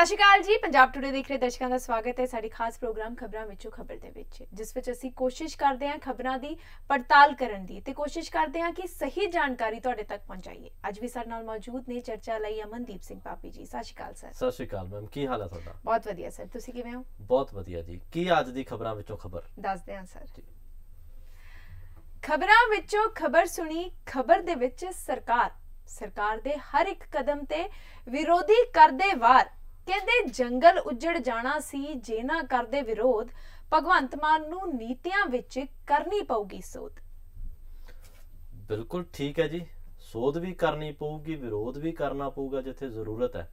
ਸਤਿ ਸ਼੍ਰੀ ਅਕਾਲ ਜੀ ਪੰਜਾਬ ਟੁਡੇ ਦੇਖ ਰਹੇ ਦਰਸ਼ਕਾਂ ਦਾ ਸਵਾਗਤ ਹੈ ਸਾਡੀ ਖਾਸ ਪ੍ਰੋਗਰਾਮ ਖਬਰਾਂ ਵਿੱਚੋਂ ਖਬਰ ਦੇ ਵਿੱਚ ਜਿਸ ਵਿੱਚ ਅਸੀਂ ਕੋਸ਼ਿਸ਼ ਕਰਦੇ ਹਾਂ ਖਬਰਾਂ ਦੀ ਪੜਤਾਲ ਕਰਨ ਦੀ ਤੇ ਕੋਸ਼ਿਸ਼ ਕਰਦੇ ਹਾਂ ਕਿ ਸਹੀ ਜਾਣਕਾਰੀ ਤੁਹਾਡੇ ਤੱਕ ਪਹੁੰਚਾਈਏ ਅੱਜ ਵੀ ਸਾਡੇ ਨਾਲ ਮੌਜੂਦ ਨੇ ਚਰਚਾ ਲਈ ਅਮਨਦੀਪ ਸਿੰਘ ਪਾਪੀ ਜੀ ਸਤਿ ਸ਼੍ਰੀ ਅਕਾਲ ਸਰ ਸਤਿ ਸ਼੍ਰੀ ਅਕਾਲ ਮੈਮ ਕੀ ਹਾਲ ਹੈ ਤੁਹਾਡਾ ਬਹੁਤ ਵਧੀਆ ਸਰ ਤੁਸੀਂ ਕਿਵੇਂ ਹੋ ਬਹੁਤ ਵਧੀਆ ਜੀ ਕੀ ਅੱਜ ਦੀ ਖਬਰਾਂ ਵਿੱਚੋਂ ਖਬਰ ਦੱਸਦੇ ਹਾਂ ਸਰ ਖਬਰਾਂ ਵਿੱਚੋਂ ਖਬਰ ਸੁਣੀ ਖਬਰ ਦੇ ਵਿੱਚ ਸਰਕਾਰ ਸਰਕਾਰ ਦੇ ਹਰ ਇੱਕ ਕਦਮ ਤੇ ਵਿਰੋਧੀ ਕਰਦੇ ਵਾਰ ਕਹਿੰਦੇ ਜੰਗਲ ਉੱਜੜ ਜਾਣਾ ਸੀ ਜੇ ਨਾ ਕਰਦੇ ਵਿਰੋਧ ਭਗਵੰਤ ਮਾਨ ਨੂੰ ਨੀਤੀਆਂ ਵਿੱਚ ਕਰਨੀ ਪਊਗੀ ਸੋਧ ਬਿਲਕੁਲ ਠੀਕ ਹੈ ਜੀ ਸੋਧ ਵੀ ਕਰਨੀ ਪਊਗੀ ਵਿਰੋਧ ਵੀ ਕਰਨਾ ਪਊਗਾ ਜਿੱਥੇ ਜ਼ਰੂਰਤ ਹੈ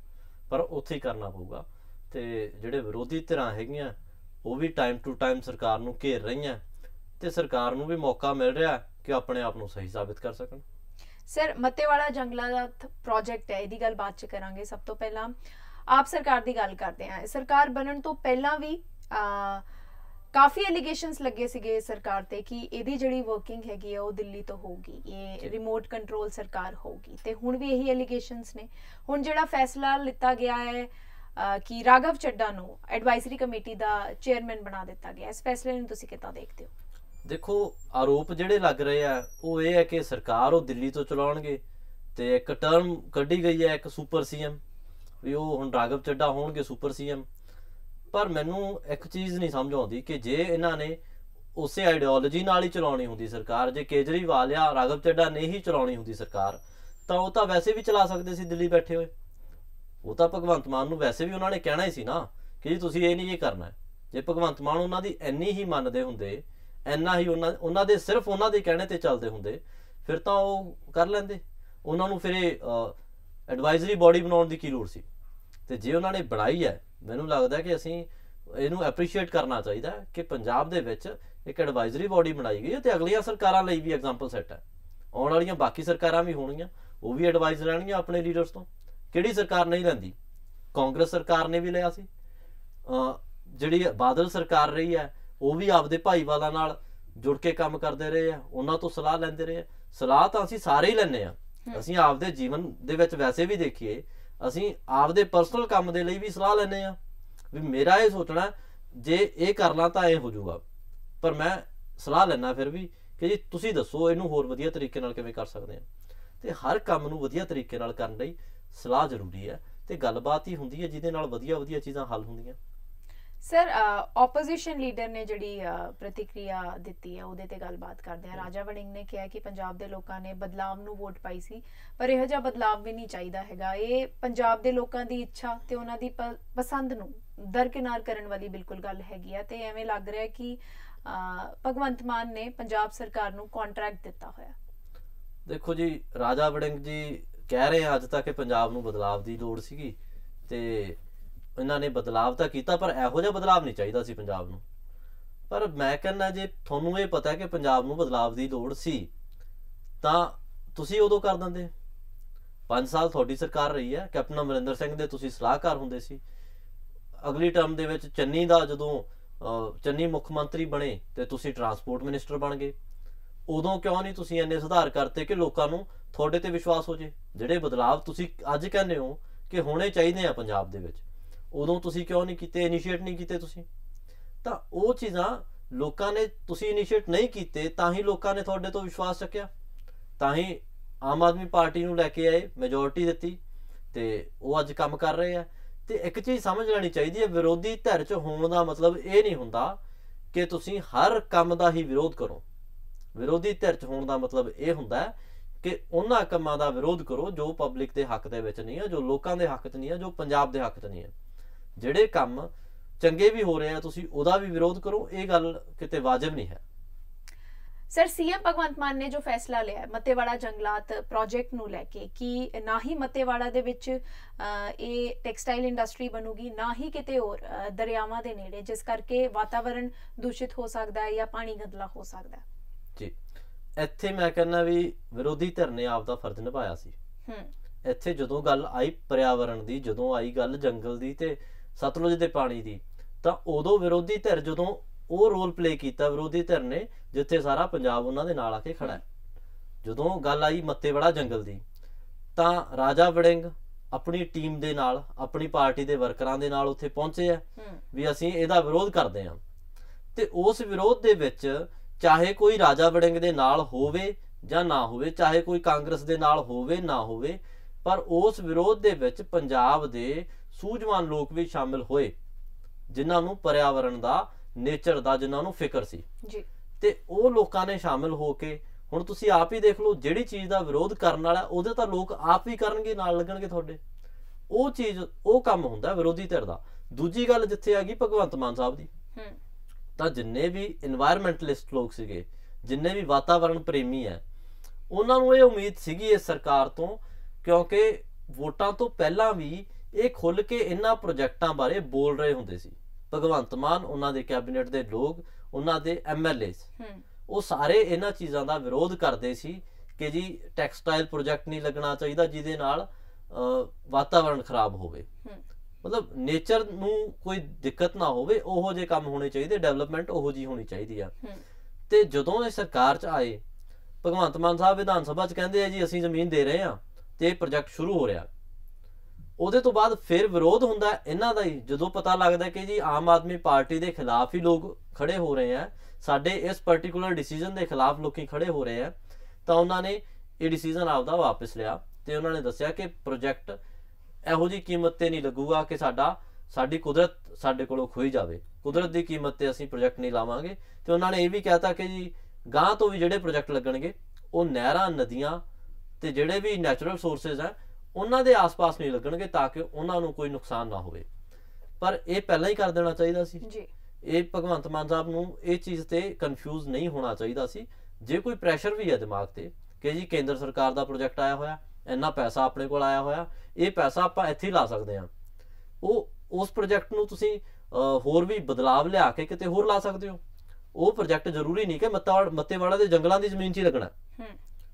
ਪਰ ਉੱਥੇ ਹੀ ਕਰਨਾ ਪਊਗਾ ਤੇ ਜਿਹੜੇ ਵਿਰੋਧੀ ਧਿਰਾਂ ਹੈਗੀਆਂ ਉਹ ਵੀ ਟਾਈਮ ਟੂ ਟਾਈਮ ਸਰਕਾਰ ਨੂੰ ਘੇਰ ਰਹੀਆਂ ਤੇ ਸਰਕਾਰ ਨੂੰ ਵੀ ਮੌਕਾ ਮਿਲ ਰਿਹਾ ਕਿ ਆਪਣੇ ਆਪ ਨੂੰ ਸਹੀ ਸਾਬਿਤ ਕਰ ਸਕਣ ਸਰ ਮੱਤੇਵਾਲਾ ਜੰਗਲਾਂ ਦਾ ਪ੍ਰੋਜੈਕਟ ਹੈ ਇਹਦੀ ਗੱਲ ਬਾਅਦ ਚ ਕਰਾਂਗੇ ਸਭ ਤੋਂ ਪਹਿਲਾਂ ਆਪ ਸਰਕਾਰ ਦੀ ਗੱਲ ਕਰਦੇ ਆ ਸਰਕਾਰ ਬਣਨ ਤੋਂ ਪਹਿਲਾਂ ਵੀ ਕਾਫੀ ਅਲੀਗੇਸ਼ਨਸ ਲੱਗੇ ਸੀਗੇ ਸਰਕਾਰ ਤੇ ਕਿ ਇਹਦੀ ਜਿਹੜੀ ਵਰਕਿੰਗ ਹੈਗੀ ਆ ਉਹ ਦਿੱਲੀ ਤੋਂ ਹੋਊਗੀ ਇਹ ਰਿਮੋਟ ਕੰਟਰੋਲ ਸਰਕਾਰ ਹੋਊਗੀ ਤੇ ਹੁਣ ਵੀ ਇਹੀ ਅਲੀਗੇਸ਼ਨਸ ਨੇ ਹੁਣ ਜਿਹੜਾ ਫੈਸਲਾ ਲਿੱਤਾ ਗਿਆ ਹੈ ਕਿ ਰਾਗਵ ਚੱਡਾ ਨੂੰ ਐਡਵਾਈਜ਼ਰੀ ਕਮੇਟੀ ਦਾ ਚੇਅਰਮੈਨ ਬਣਾ ਦਿੱਤਾ ਗਿਆ ਇਸ ਫੈਸਲੇ ਨੂੰ ਤੁਸੀਂ ਕਿੱਦਾਂ ਦੇਖਦੇ ਹੋ ਦੇਖੋ ਆਰੋਪ ਜਿਹੜੇ ਲੱਗ ਰਹੇ ਆ ਉਹ ਇਹ ਹੈ ਕਿ ਸਰਕਾਰ ਉਹ ਦਿੱਲੀ ਤੋਂ ਚਲਾਉਣਗੇ ਤੇ ਇੱਕ ਟਰਮ ਕੱਢੀ ਗਈ ਹੈ ਇੱਕ ਸੁਪਰ ਸੀਐਮ ਵੀ ਉਹ ਹੁਣ ਰਾਗਵ ਚੱਡਾ ਹੋਣਗੇ ਸੁਪਰ ਸੀਐਮ ਪਰ ਮੈਨੂੰ ਇੱਕ ਚੀਜ਼ ਨਹੀਂ ਸਮਝ ਆਉਂਦੀ ਕਿ ਜੇ ਇਹਨਾਂ ਨੇ ਉਸੇ ਆਈਡੀਓਲੋਜੀ ਨਾਲ ਹੀ ਚਲਾਉਣੀ ਹੁੰਦੀ ਸਰਕਾਰ ਜੇ ਕੇਜਰੀਵਾਲ ਜਾਂ ਰਾਗਵ ਚੱਡਾ ਨੇ ਹੀ ਚਲਾਉਣੀ ਹੁੰਦੀ ਸਰਕਾਰ ਤਾਂ ਉਹ ਤਾਂ ਵੈਸੇ ਵੀ ਚਲਾ ਸਕਦੇ ਸੀ ਦਿੱਲੀ ਬੈਠੇ ਹੋਏ ਉਹ ਤਾਂ ਭਗਵੰਤ ਮਾਨ ਨੂੰ ਵੈਸੇ ਵੀ ਉਹਨਾਂ ਨੇ ਕਹਿਣਾ ਹੀ ਸੀ ਨਾ ਕਿ ਜੀ ਤੁਸੀਂ ਇਹ ਨਹੀਂ ਇਹ ਕਰਨਾ ਜੇ ਭਗਵੰਤ ਮਾਨ ਉਹਨਾਂ ਦੀ ਇੰਨੀ ਹੀ ਮੰਨਦੇ ਹੁੰਦੇ ਇੰਨਾ ਹੀ ਉਹਨਾਂ ਉਹਨਾਂ ਦੇ ਸਿਰਫ ਉਹਨਾਂ ਦੇ ਕਹਿਣੇ ਤੇ ਚੱਲਦੇ ਹੁੰਦੇ ਫਿਰ ਤਾਂ ਉਹ ਕਰ ਲੈਂਦੇ ਉਹਨਾਂ ਨੂੰ ਫਿਰ ਐਡਵਾਈਜ਼ਰੀ ਬਾਡੀ ਬਣਾਉਣ ਦੀ ਕੀ ਲੋੜ ਸੀ ਤੇ ਜੇ ਉਹਨਾਂ ਨੇ ਬਣਾਈ ਹੈ ਮੈਨੂੰ ਲੱਗਦਾ ਕਿ ਅਸੀਂ ਇਹਨੂੰ ਐਪਰੀਸ਼ੀਏਟ ਕਰਨਾ ਚਾਹੀਦਾ ਕਿ ਪੰਜਾਬ ਦੇ ਵਿੱਚ ਇੱਕ ਐਡਵਾਈਜ਼ਰੀ ਬਾਡੀ ਬਣਾਈ ਗਈ ਹੈ ਤੇ ਅਗਲੀਆਂ ਸਰਕਾਰਾਂ ਲਈ ਵੀ ਐਗਜ਼ਾਮਪਲ ਸੈੱਟ ਹੈ ਆਉਣ ਵਾਲੀਆਂ ਬਾਕੀ ਸਰਕਾਰਾਂ ਵੀ ਹੋਣਗੀਆਂ ਉਹ ਵੀ ਐਡਵਾਈਸ ਲੈਣਗੀਆਂ ਆਪਣੇ ਲੀਡਰਸ ਤੋਂ ਕਿਹੜੀ ਸਰਕਾਰ ਨਹੀਂ ਲੈਂਦੀ ਕਾਂਗਰਸ ਸਰਕਾਰ ਨੇ ਵੀ ਲਿਆ ਸੀ ਜਿਹੜੀ ਬਾਦਲ ਸਰਕਾਰ ਰਹੀ ਹੈ ਉਹ ਵੀ ਆਪਦੇ ਭਾਈਵਾਲਾਂ ਨਾਲ ਜੁੜ ਕੇ ਕੰਮ ਕਰਦੇ ਰਹੇ ਆ ਉਹਨਾਂ ਤੋਂ ਸਲਾਹ ਲੈਂਦੇ ਰਹੇ ਆ ਸਲਾਹ ਤਾਂ ਅਸੀਂ ਸਾਰੇ ਹੀ ਲੈਣੇ ਆ ਅਸੀਂ ਆਪਦੇ ਜੀਵਨ ਦੇ ਵਿੱਚ ਵੈਸੇ ਵੀ ਦੇਖੀਏ ਅਸੀਂ ਆਪਦੇ ਪਰਸਨਲ ਕੰਮ ਦੇ ਲਈ ਵੀ ਸਲਾਹ ਲੈਨੇ ਆ ਵੀ ਮੇਰਾ ਇਹ ਸੋਚਣਾ ਜੇ ਇਹ ਕਰ ਲਾਂ ਤਾਂ ਇਹ ਹੋ ਜਾਊਗਾ ਪਰ ਮੈਂ ਸਲਾਹ ਲੈਣਾ ਫਿਰ ਵੀ ਕਿ ਜੀ ਤੁਸੀਂ ਦੱਸੋ ਇਹਨੂੰ ਹੋਰ ਵਧੀਆ ਤਰੀਕੇ ਨਾਲ ਕਿਵੇਂ ਕਰ ਸਕਦੇ ਆ ਤੇ ਹਰ ਕੰਮ ਨੂੰ ਵਧੀਆ ਤਰੀਕੇ ਨਾਲ ਕਰਨ ਲਈ ਸਲਾਹ ਜ਼ਰੂਰੀ ਹੈ ਤੇ ਗੱਲਬਾਤ ਹੀ ਹੁੰਦੀ ਹੈ ਜਿਹਦੇ ਨਾਲ ਵਧੀਆ ਵਧੀਆ ਚੀਜ਼ਾਂ ਹੱਲ ਹੁੰਦੀਆਂ ਸਰ ਆਪੋਜੀਸ਼ਨ ਲੀਡਰ ਨੇ ਜਿਹੜੀ uh, ਪ੍ਰਤੀਕਿਰਿਆ ਦਿੱਤੀ ਹੈ ਉਹਦੇ ਤੇ ਗੱਲਬਾਤ ਕਰਦੇ ਆ ਰਾਜਾ ਵੜਿੰਗ ਨੇ ਕਿਹਾ ਕਿ ਪੰਜਾਬ ਦੇ ਲੋਕਾਂ ਨੇ ਬਦਲਾਵ ਨੂੰ ਵੋਟ ਪਾਈ ਸੀ ਪਰ ਇਹੋ ਜਿਹਾ ਬਦਲਾਵ ਵੀ ਨਹੀਂ ਚਾਹੀਦਾ ਹੈਗਾ ਇਹ ਪੰਜਾਬ ਦੇ ਲੋਕਾਂ ਦੀ ਇੱਛਾ ਤੇ ਉਹਨਾਂ ਦੀ ਪਸੰਦ ਨੂੰ ਦਰਕਿਨਾਰ ਕਰਨ ਵਾਲੀ ਬਿਲਕੁਲ ਗੱਲ ਹੈਗੀ ਆ ਤੇ ਐਵੇਂ ਲੱਗ ਰਿਹਾ ਕਿ ਭਗਵੰਤ ਮਾਨ ਨੇ ਪੰਜਾਬ ਸਰਕਾਰ ਨੂੰ ਕੰਟਰੈਕਟ ਦਿੱਤਾ ਹੋਇਆ ਦੇਖੋ ਜੀ ਰਾਜਾ ਵੜਿੰਗ ਜੀ ਕਹਿ ਰਹੇ ਆ ਅੱਜ ਤੱਕ ਕਿ ਪੰਜਾਬ ਨੂੰ ਬਦਲਾਵ ਦੀ ਲੋੜ ਸੀਗੀ ਤੇ ਇਹਨਾਂ ਨੇ ਬਦਲਾਅ ਤਾਂ ਕੀਤਾ ਪਰ ਇਹੋ ਜਿਹਾ ਬਦਲਾਅ ਨਹੀਂ ਚਾਹੀਦਾ ਸੀ ਪੰਜਾਬ ਨੂੰ ਪਰ ਮੈਂ ਕਹਿੰਦਾ ਜੇ ਤੁਹਾਨੂੰ ਇਹ ਪਤਾ ਕਿ ਪੰਜਾਬ ਨੂੰ ਬਦਲਾਅ ਦੀ ਲੋੜ ਸੀ ਤਾਂ ਤੁਸੀਂ ਉਦੋਂ ਕਰ ਦਿੰਦੇ 5 ਸਾਲ ਤੁਹਾਡੀ ਸਰਕਾਰ ਰਹੀ ਹੈ ਕੈਪਟਨ ਅਮਰਿੰਦਰ ਸਿੰਘ ਦੇ ਤੁਸੀਂ ਸਲਾਹਕਾਰ ਹੁੰਦੇ ਸੀ ਅਗਲੀ ਟਰਮ ਦੇ ਵਿੱਚ ਚੰਨੀ ਦਾ ਜਦੋਂ ਚੰਨੀ ਮੁੱਖ ਮੰਤਰੀ ਬਣੇ ਤੇ ਤੁਸੀਂ ਟਰਾਂਸਪੋਰਟ ਮਿਨਿਸਟਰ ਬਣ ਗਏ ਉਦੋਂ ਕਿਉਂ ਨਹੀਂ ਤੁਸੀਂ ਇੰਨੇ ਸੁਧਾਰ ਕਰਤੇ ਕਿ ਲੋਕਾਂ ਨੂੰ ਤੁਹਾਡੇ ਤੇ ਵਿਸ਼ਵਾਸ ਹੋ ਜੇ ਜਿਹੜੇ ਬਦਲਾਅ ਤੁਸੀਂ ਅੱਜ ਕਹਿੰਦੇ ਹੋ ਕਿ ਹੋਣੇ ਚਾਹੀਦੇ ਆ ਪੰਜਾਬ ਦੇ ਵਿੱਚ ਉਦੋਂ ਤੁਸੀਂ ਕਿਉਂ ਨਹੀਂ ਕੀਤੇ ਇਨੀਸ਼ੀਏਟ ਨਹੀਂ ਕੀਤੇ ਤੁਸੀਂ ਤਾਂ ਉਹ ਚੀਜ਼ਾਂ ਲੋਕਾਂ ਨੇ ਤੁਸੀਂ ਇਨੀਸ਼ੀਏਟ ਨਹੀਂ ਕੀਤੇ ਤਾਂ ਹੀ ਲੋਕਾਂ ਨੇ ਤੁਹਾਡੇ ਤੋਂ ਵਿਸ਼ਵਾਸ ਚੱਕਿਆ ਤਾਂ ਹੀ ਆਮ ਆਦਮੀ ਪਾਰਟੀ ਨੂੰ ਲੈ ਕੇ ਆਏ ਮੈਜੋਰਟੀ ਦਿੱਤੀ ਤੇ ਉਹ ਅੱਜ ਕੰਮ ਕਰ ਰਹੇ ਆ ਤੇ ਇੱਕ ਚੀਜ਼ ਸਮਝ ਲੈਣੀ ਚਾਹੀਦੀ ਹੈ ਵਿਰੋਧੀ ਧਿਰ ਚ ਹੋਣ ਦਾ ਮਤਲਬ ਇਹ ਨਹੀਂ ਹੁੰਦਾ ਕਿ ਤੁਸੀਂ ਹਰ ਕੰਮ ਦਾ ਹੀ ਵਿਰੋਧ ਕਰੋ ਵਿਰੋਧੀ ਧਿਰ ਚ ਹੋਣ ਦਾ ਮਤਲਬ ਇਹ ਹੁੰਦਾ ਹੈ ਕਿ ਉਹਨਾਂ ਕੰਮਾਂ ਦਾ ਵਿਰੋਧ ਕਰੋ ਜੋ ਪਬਲਿਕ ਦੇ ਹੱਕ ਦੇ ਵਿੱਚ ਨਹੀਂ ਆ ਜੋ ਲੋਕਾਂ ਦੇ ਹੱਕ 'ਚ ਨਹੀਂ ਆ ਜੋ ਪੰਜਾਬ ਦੇ ਹੱਕ 'ਚ ਨਹੀਂ ਆ ਜਿਹੜੇ ਕੰਮ ਚੰਗੇ ਵੀ ਹੋ ਰਹੇ ਆ ਤੁਸੀਂ ਉਹਦਾ ਵੀ ਵਿਰੋਧ ਕਰੋ ਇਹ ਗੱਲ ਕਿਤੇ ਵਾਜਬ ਨਹੀਂ ਹੈ ਸਰ ਸੀਐਮ ਭਗਵੰਤ ਮਾਨ ਨੇ ਜੋ ਫੈਸਲਾ ਲਿਆ ਮੱਤੇਵਾੜਾ ਜੰਗਲਾਤ ਪ੍ਰੋਜੈਕਟ ਨੂੰ ਲੈ ਕੇ ਕਿ ਨਾ ਹੀ ਮੱਤੇਵਾੜਾ ਦੇ ਵਿੱਚ ਇਹ ਟੈਕਸਟਾਈਲ ਇੰਡਸਟਰੀ ਬਣੂਗੀ ਨਾ ਹੀ ਕਿਤੇ ਹੋਰ ਦਰਿਆਵਾਂ ਦੇ ਨੇੜੇ ਜਿਸ ਕਰਕੇ ਵਾਤਾਵਰਣ ਦੂਸ਼ਿਤ ਹੋ ਸਕਦਾ ਹੈ ਜਾਂ ਪਾਣੀ ਗੰਦਲਾ ਹੋ ਸਕਦਾ ਹੈ ਜੀ ਇੱਥੇ ਮੈਂ ਕਹਿੰਦਾ ਵੀ ਵਿਰੋਧੀ ਧਿਰ ਨੇ ਆਪ ਦਾ ਫਰਜ਼ ਨਿਭਾਇਆ ਸੀ ਹੂੰ ਇੱਥੇ ਜਦੋਂ ਗੱਲ ਆਈ ਪਰਿਆਵਰਣ ਦੀ ਜਦੋਂ ਆਈ ਗੱਲ ਜੰਗਲ ਦੀ ਤੇ ਸਤਲੁਜ ਦੇ ਪਾਣੀ ਦੀ ਤਾਂ ਉਦੋਂ ਵਿਰੋਧੀ ਧਿਰ ਜਦੋਂ ਉਹ ਰੋਲ ਪਲੇ ਕੀਤਾ ਵਿਰੋਧੀ ਧਿਰ ਨੇ ਜਿੱਥੇ ਸਾਰਾ ਪੰਜਾਬ ਉਹਨਾਂ ਦੇ ਨਾਲ ਆ ਕੇ ਖੜਾ ਹੈ ਜਦੋਂ ਗੱਲ ਆਈ ਮੱਤੇਵੜਾ ਜੰਗਲ ਦੀ ਤਾਂ ਰਾਜਾ ਵੜਿੰਗ ਆਪਣੀ ਟੀਮ ਦੇ ਨਾਲ ਆਪਣੀ ਪਾਰਟੀ ਦੇ ਵਰਕਰਾਂ ਦੇ ਨਾਲ ਉੱਥੇ ਪਹੁੰਚੇ ਆ ਵੀ ਅਸੀਂ ਇਹਦਾ ਵਿਰੋਧ ਕਰਦੇ ਹਾਂ ਤੇ ਉਸ ਵਿਰੋਧ ਦੇ ਵਿੱਚ ਚਾਹੇ ਕੋਈ ਰਾਜਾ ਵੜਿੰਗ ਦੇ ਨਾਲ ਹੋਵੇ ਜਾਂ ਨਾ ਹੋਵੇ ਚਾਹੇ ਕੋਈ ਕਾਂਗਰਸ ਦੇ ਨਾਲ ਹੋਵੇ ਨਾ ਹੋਵੇ ਪਰ ਉਸ ਵਿਰੋਧ ਦੇ ਵਿੱਚ ਪੰਜਾਬ ਦੇ ਸੂਝਵਾਨ ਲੋਕ ਵੀ ਸ਼ਾਮਿਲ ਹੋਏ ਜਿਨ੍ਹਾਂ ਨੂੰ ਪਰਿਆਵਰਣ ਦਾ ਨੇਚਰ ਦਾ ਜਿਨ੍ਹਾਂ ਨੂੰ ਫਿਕਰ ਸੀ ਜੀ ਤੇ ਉਹ ਲੋਕਾਂ ਨੇ ਸ਼ਾਮਿਲ ਹੋ ਕੇ ਹੁਣ ਤੁਸੀਂ ਆਪ ਹੀ ਦੇਖ ਲਓ ਜਿਹੜੀ ਚੀਜ਼ ਦਾ ਵਿਰੋਧ ਕਰਨ ਵਾਲਾ ਉਹਦੇ ਤਾਂ ਲੋਕ ਆਪ ਹੀ ਕਰਨਗੇ ਨਾਲ ਲੱਗਣਗੇ ਤੁਹਾਡੇ ਉਹ ਚੀਜ਼ ਉਹ ਕੰਮ ਹੁੰਦਾ ਵਿਰੋਧੀ ਧਿਰ ਦਾ ਦੂਜੀ ਗੱਲ ਜਿੱਥੇ ਆ ਗਈ ਭਗਵੰਤ ਮਾਨ ਸਾਹਿਬ ਦੀ ਤਾਂ ਜਿੰਨੇ ਵੀ এনवायरमेंटਲਿਸਟ ਲੋਕ ਸੀਗੇ ਜਿੰਨੇ ਵੀ ਵਾਤਾਵਰਣ ਪ੍ਰੇਮੀ ਐ ਉਹਨਾਂ ਨੂੰ ਇਹ ਉਮੀਦ ਸੀਗੀ ਇਸ ਸਰਕਾਰ ਤੋਂ ਕਿਉਂਕਿ ਵੋਟਾਂ ਤੋਂ ਪਹਿਲਾਂ ਵੀ ਇਹ ਖੁੱਲ ਕੇ ਇਹਨਾਂ ਪ੍ਰੋਜੈਕਟਾਂ ਬਾਰੇ ਬੋਲ ਰਹੇ ਹੁੰਦੇ ਸੀ ਭਗਵੰਤ ਮਾਨ ਉਹਨਾਂ ਦੇ ਕੈਬਨਿਟ ਦੇ ਲੋਕ ਉਹਨਾਂ ਦੇ ਐਮਐਲਏਸ ਉਹ ਸਾਰੇ ਇਹਨਾਂ ਚੀਜ਼ਾਂ ਦਾ ਵਿਰੋਧ ਕਰਦੇ ਸੀ ਕਿ ਜੀ ਟੈਕਸਟਾਈਲ ਪ੍ਰੋਜੈਕਟ ਨਹੀਂ ਲੱਗਣਾ ਚਾਹੀਦਾ ਜਿਹਦੇ ਨਾਲ ਵਾਤਾਵਰਣ ਖਰਾਬ ਹੋਵੇ ਮਤਲਬ ਨੇਚਰ ਨੂੰ ਕੋਈ ਦਿੱਕਤ ਨਾ ਹੋਵੇ ਉਹੋ ਜੇ ਕੰਮ ਹੋਣੇ ਚਾਹੀਦੇ ਡਿਵੈਲਪਮੈਂਟ ਉਹੋ ਜੀ ਹੋਣੀ ਚਾਹੀਦੀ ਆ ਤੇ ਜਦੋਂ ਇਹ ਸਰਕਾਰ 'ਚ ਆਏ ਭਗਵੰਤ ਮਾਨ ਸਾਹਿਬ ਵਿਧਾਨ ਸਭਾ 'ਚ ਕਹਿੰਦੇ ਆ ਜੀ ਅਸੀਂ ਜ਼ਮੀਨ ਦੇ ਰਹੇ ਆ ਤੇ ਇਹ ਪ੍ਰੋਜੈਕਟ ਸ਼ੁਰੂ ਹੋ ਰਿਹਾ ਉਹਦੇ ਤੋਂ ਬਾਅਦ ਫਿਰ ਵਿਰੋਧ ਹੁੰਦਾ ਇਹਨਾਂ ਦਾ ਹੀ ਜਦੋਂ ਪਤਾ ਲੱਗਦਾ ਕਿ ਜੀ ਆਮ ਆਦਮੀ ਪਾਰਟੀ ਦੇ ਖਿਲਾਫ ਹੀ ਲੋਕ ਖੜੇ ਹੋ ਰਹੇ ਆ ਸਾਡੇ ਇਸ ਪਾਰਟਿਕੂਲਰ ਡਿਸੀਜਨ ਦੇ ਖਿਲਾਫ ਲੋਕੀ ਖੜੇ ਹੋ ਰਹੇ ਆ ਤਾਂ ਉਹਨਾਂ ਨੇ ਇਹ ਡਿਸੀਜਨ ਆਪਦਾ ਵਾਪਸ ਲਿਆ ਤੇ ਉਹਨਾਂ ਨੇ ਦੱਸਿਆ ਕਿ ਪ੍ਰੋਜੈਕਟ ਇਹੋ ਜੀ ਕੀਮਤ ਤੇ ਨਹੀਂ ਲੱਗੂਗਾ ਕਿ ਸਾਡਾ ਸਾਡੀ ਕੁਦਰਤ ਸਾਡੇ ਕੋਲੋਂ ਖੋਈ ਜਾਵੇ ਕੁਦਰਤ ਦੀ ਕੀਮਤ ਤੇ ਅਸੀਂ ਪ੍ਰੋਜੈਕਟ ਨਹੀਂ ਲਾਵਾਂਗੇ ਤੇ ਉਹਨਾਂ ਨੇ ਇਹ ਵੀ ਕਹਿਤਾ ਕਿ ਜੀ ਗਾਂ ਤੋਂ ਵੀ ਜਿਹੜੇ ਪ੍ਰੋਜੈਕਟ ਲੱਗਣਗੇ ਉਹ ਨਹਿਰਾਂ ਨਦੀਆਂ ਤੇ ਜਿਹੜੇ ਵੀ ਨੈਚੁਰਲ ਸੋਰਸਸ ਆ ਉਹਨਾਂ ਦੇ ਆਸ-ਪਾਸ ਨਹੀਂ ਲੱਗਣਗੇ ਤਾਂ ਕਿ ਉਹਨਾਂ ਨੂੰ ਕੋਈ ਨੁਕਸਾਨ ਨਾ ਹੋਵੇ ਪਰ ਇਹ ਪਹਿਲਾਂ ਹੀ ਕਰ ਦੇਣਾ ਚਾਹੀਦਾ ਸੀ ਜੀ ਇਹ ਭਗਵੰਤ ਮਾਨ ਸਾਹਿਬ ਨੂੰ ਇਹ ਚੀਜ਼ ਤੇ ਕਨਫਿਊਜ਼ ਨਹੀਂ ਹੋਣਾ ਚਾਹੀਦਾ ਸੀ ਜੇ ਕੋਈ ਪ੍ਰੈਸ਼ਰ ਵੀ ਹੈ ਦਿਮਾਗ ਤੇ ਕਿ ਜੀ ਕੇਂਦਰ ਸਰਕਾਰ ਦਾ ਪ੍ਰੋਜੈਕਟ ਆਇਆ ਹੋਇਆ ਇੰਨਾ ਪੈਸਾ ਆਪਣੇ ਕੋਲ ਆਇਆ ਹੋਇਆ ਇਹ ਪੈਸਾ ਆਪਾਂ ਇੱਥੇ ਲਾ ਸਕਦੇ ਹਾਂ ਉਹ ਉਸ ਪ੍ਰੋਜੈਕਟ ਨੂੰ ਤੁਸੀਂ ਹੋਰ ਵੀ ਬਦਲਾਵ ਲਿਆ ਕੇ ਕਿਤੇ ਹੋਰ ਲਾ ਸਕਦੇ ਹੋ ਉਹ ਪ੍ਰੋਜੈਕਟ ਜ਼ਰੂਰੀ ਨਹੀਂ ਕਿ ਮੱਤੇਵਾੜਾ ਦੇ ਜੰਗਲਾਂ ਦੀ ਜ਼ਮੀਨ 'ਚ ਹੀ ਲੱਗਣਾ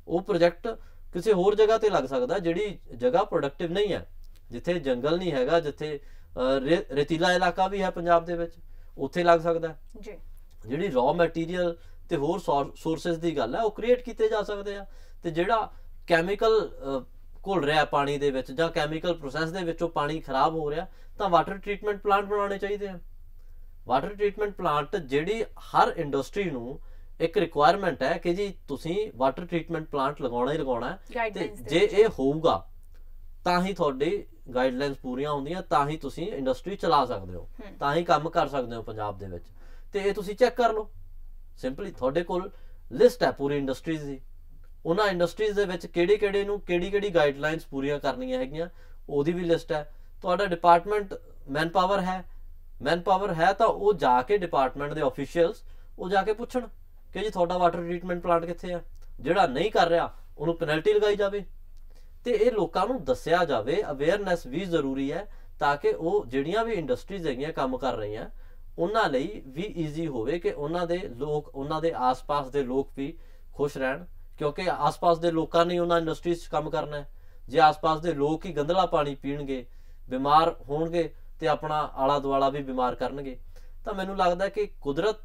ਉਹ ਪ੍ਰੋਜੈਕਟ ਕਿਸੇ ਹੋਰ ਜਗ੍ਹਾ ਤੇ ਲੱਗ ਸਕਦਾ ਜਿਹੜੀ ਜਗ੍ਹਾ ਪ੍ਰੋਡਕਟਿਵ ਨਹੀਂ ਹੈ ਜਿੱਥੇ ਜੰਗਲ ਨਹੀਂ ਹੈਗਾ ਜਿੱਥੇ ਰੇਤੀਲਾ ਇਲਾਕਾ ਵੀ ਹੈ ਪੰਜਾਬ ਦੇ ਵਿੱਚ ਉੱਥੇ ਲੱਗ ਸਕਦਾ ਜੀ ਜਿਹੜੀ ਰॉ ਮਟੀਰੀਅਲ ਤੇ ਹੋਰ ਸੋਰਸਸ ਦੀ ਗੱਲ ਹੈ ਉਹ ਕ੍ਰੀਏਟ ਕੀਤੇ ਜਾ ਸਕਦੇ ਆ ਤੇ ਜਿਹੜਾ ਕੈਮੀਕਲ ਘੁਲ ਰਿਹਾ ਪਾਣੀ ਦੇ ਵਿੱਚ ਜਾਂ ਕੈਮੀਕਲ ਪ੍ਰੋਸੈਸ ਦੇ ਵਿੱਚੋਂ ਪਾਣੀ ਖਰਾਬ ਹੋ ਰਿਹਾ ਤਾਂ ਵਾਟਰ ਟ੍ਰੀਟਮੈਂਟ ਪਲਾਂਟ ਬਣਾਉਣੇ ਚਾਹੀਦੇ ਆ ਵਾਟਰ ਟ੍ਰੀਟਮੈਂਟ ਪਲਾਂਟ ਜਿਹੜੀ ਹਰ ਇੰਡਸਟਰੀ ਨੂੰ ਇੱਕ ਰਿਕੁਆਇਰਮੈਂਟ ਹੈ ਕਿ ਜੀ ਤੁਸੀਂ ਵਾਟਰ ਟ੍ਰੀਟਮੈਂਟ ਪਲਾਂਟ ਲਗਾਉਣਾ ਹੀ ਲਗਾਉਣਾ ਤੇ ਜੇ ਇਹ ਹੋਊਗਾ ਤਾਂ ਹੀ ਤੁਹਾਡੇ ਗਾਈਡਲਾਈਨਸ ਪੂਰੀਆਂ ਹੁੰਦੀਆਂ ਤਾਂ ਹੀ ਤੁਸੀਂ ਇੰਡਸਟਰੀ ਚਲਾ ਸਕਦੇ ਹੋ ਤਾਂ ਹੀ ਕੰਮ ਕਰ ਸਕਦੇ ਹੋ ਪੰਜਾਬ ਦੇ ਵਿੱਚ ਤੇ ਇਹ ਤੁਸੀਂ ਚੈੱਕ ਕਰ ਲਓ ਸਿੰਪਲੀ ਤੁਹਾਡੇ ਕੋਲ ਲਿਸਟ ਹੈ ਪੂਰੀ ਇੰਡਸਟਰੀਜ਼ ਦੀ ਉਹਨਾਂ ਇੰਡਸਟਰੀਜ਼ ਦੇ ਵਿੱਚ ਕਿਹੜੇ-ਕਿਹੜੇ ਨੂੰ ਕਿਹੜੀ-ਕਿਹੜੀ ਗਾਈਡਲਾਈਨਸ ਪੂਰੀਆਂ ਕਰਨੀਆਂ ਹੈਗੀਆਂ ਉਹਦੀ ਵੀ ਲਿਸਟ ਹੈ ਤੁਹਾਡਾ ਡਿਪਾਰਟਮੈਂਟ ਮੈਨਪਾਵਰ ਹੈ ਮੈਨਪਾਵਰ ਹੈ ਤਾਂ ਉਹ ਜਾ ਕੇ ਡਿਪਾਰਟਮੈਂਟ ਦੇ ਆਫੀਸ਼ੀਅਲਸ ਉਹ ਜਾ ਕੇ ਪੁੱਛਣ ਕਿ ਜੀ ਤੁਹਾਡਾ ਵਾਟਰ ਟ੍ਰੀਟਮੈਂਟ ਪਲਾਂਟ ਕਿੱਥੇ ਆ ਜਿਹੜਾ ਨਹੀਂ ਕਰ ਰਿਹਾ ਉਹਨੂੰ ਪੈਨਲਟੀ ਲਗਾਈ ਜਾਵੇ ਤੇ ਇਹ ਲੋਕਾਂ ਨੂੰ ਦੱਸਿਆ ਜਾਵੇ ਅਵੇਅਰਨੈਸ ਵੀ ਜ਼ਰੂਰੀ ਹੈ ਤਾਂ ਕਿ ਉਹ ਜਿਹੜੀਆਂ ਵੀ ਇੰਡਸਟਰੀਜ਼ ਹੈਗੀਆਂ ਕੰਮ ਕਰ ਰਹੀਆਂ ਉਹਨਾਂ ਲਈ ਵੀ ਈਜ਼ੀ ਹੋਵੇ ਕਿ ਉਹਨਾਂ ਦੇ ਲੋਕ ਉਹਨਾਂ ਦੇ ਆਸ-ਪਾਸ ਦੇ ਲੋਕ ਵੀ ਖੁਸ਼ ਰਹਿਣ ਕਿਉਂਕਿ ਆਸ-ਪਾਸ ਦੇ ਲੋਕਾਂ ਨੇ ਉਹਨਾਂ ਇੰਡਸਟਰੀਜ਼ 'ਚ ਕੰਮ ਕਰਨਾ ਹੈ ਜੇ ਆਸ-ਪਾਸ ਦੇ ਲੋਕ ਹੀ ਗੰਦਲਾ ਪਾਣੀ ਪੀਣਗੇ ਬਿਮਾਰ ਹੋਣਗੇ ਤੇ ਆਪਣਾ ਆਲਾ ਦੁਆਲਾ ਵੀ ਬਿਮਾਰ ਕਰਨਗੇ ਤਾਂ ਮੈਨੂੰ ਲੱਗਦਾ ਕਿ ਕੁਦਰਤ